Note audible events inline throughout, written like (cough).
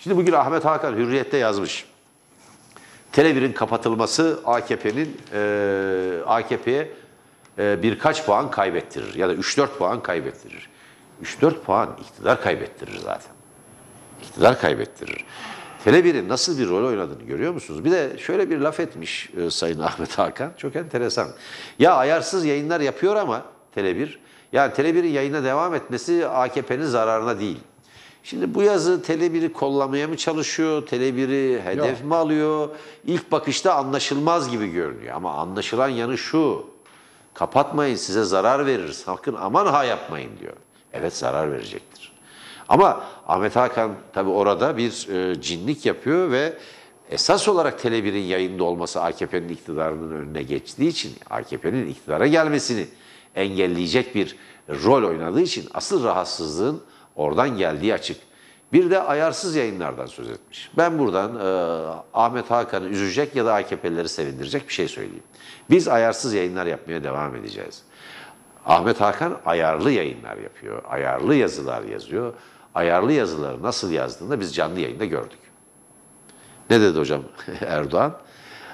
Şimdi bugün Ahmet Hakan Hürriyet'te yazmış. Televir'in kapatılması AKP'nin e, AKP'ye e, birkaç puan kaybettirir ya da 3-4 puan kaybettirir. 3-4 puan iktidar kaybettirir zaten. İktidar kaybettirir. Televir'in nasıl bir rol oynadığını görüyor musunuz? Bir de şöyle bir laf etmiş e, Sayın Ahmet Hakan. Çok enteresan. Ya ayarsız yayınlar yapıyor ama Televir. Yani Televir'in yayına devam etmesi AKP'nin zararına değil. Şimdi bu yazı Tele1'i kollamaya mı çalışıyor? Tele1'i hedef Yok. mi alıyor? İlk bakışta anlaşılmaz gibi görünüyor. Ama anlaşılan yanı şu. Kapatmayın size zarar verir. Sakın aman ha yapmayın diyor. Evet zarar verecektir. Ama Ahmet Hakan tabii orada bir e, cinlik yapıyor ve esas olarak Tele1'in yayında olması AKP'nin iktidarının önüne geçtiği için AKP'nin iktidara gelmesini engelleyecek bir rol oynadığı için asıl rahatsızlığın Oradan geldiği açık. Bir de ayarsız yayınlardan söz etmiş. Ben buradan e, Ahmet Hakan'ı üzecek ya da AKP'lileri sevindirecek bir şey söyleyeyim. Biz ayarsız yayınlar yapmaya devam edeceğiz. Ahmet Hakan ayarlı yayınlar yapıyor, ayarlı yazılar yazıyor. Ayarlı yazıları nasıl yazdığını biz canlı yayında gördük. Ne dedi hocam (laughs) Erdoğan?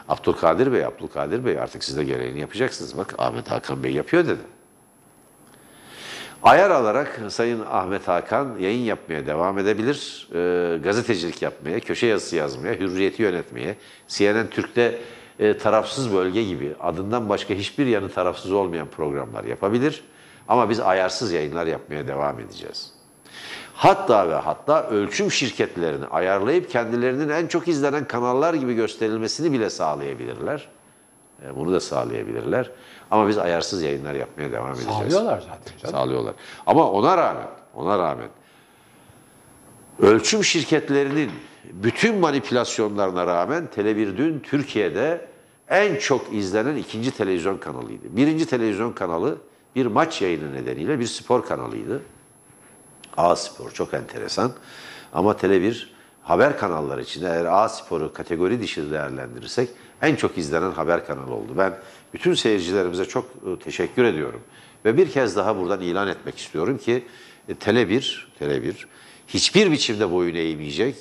Abdülkadir Bey, Abdülkadir Bey artık siz de gereğini yapacaksınız. Bak Ahmet Hakan Bey yapıyor dedi. Ayar alarak Sayın Ahmet Hakan yayın yapmaya devam edebilir. E, gazetecilik yapmaya, köşe yazısı yazmaya, hürriyeti yönetmeye, CNN Türk'te e, tarafsız bölge gibi adından başka hiçbir yanı tarafsız olmayan programlar yapabilir. Ama biz ayarsız yayınlar yapmaya devam edeceğiz. Hatta ve hatta ölçüm şirketlerini ayarlayıp kendilerinin en çok izlenen kanallar gibi gösterilmesini bile sağlayabilirler. E, bunu da sağlayabilirler. Ama biz ayarsız yayınlar yapmaya devam edeceğiz. Sağlıyorlar zaten. Canım. Sağlıyorlar. Ama ona rağmen, ona rağmen ölçüm şirketlerinin bütün manipülasyonlarına rağmen Tele1 dün Türkiye'de en çok izlenen ikinci televizyon kanalıydı. Birinci televizyon kanalı bir maç yayını nedeniyle bir spor kanalıydı. A Spor çok enteresan. Ama Tele1 haber kanalları için eğer A Spor'u kategori dışı değerlendirirsek en çok izlenen haber kanalı oldu. Ben bütün seyircilerimize çok e, teşekkür ediyorum. Ve bir kez daha buradan ilan etmek istiyorum ki Tele1, Tele1 hiçbir biçimde boyun eğmeyecek.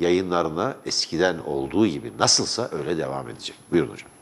Yayınlarına eskiden olduğu gibi nasılsa öyle devam edecek. Buyurun hocam.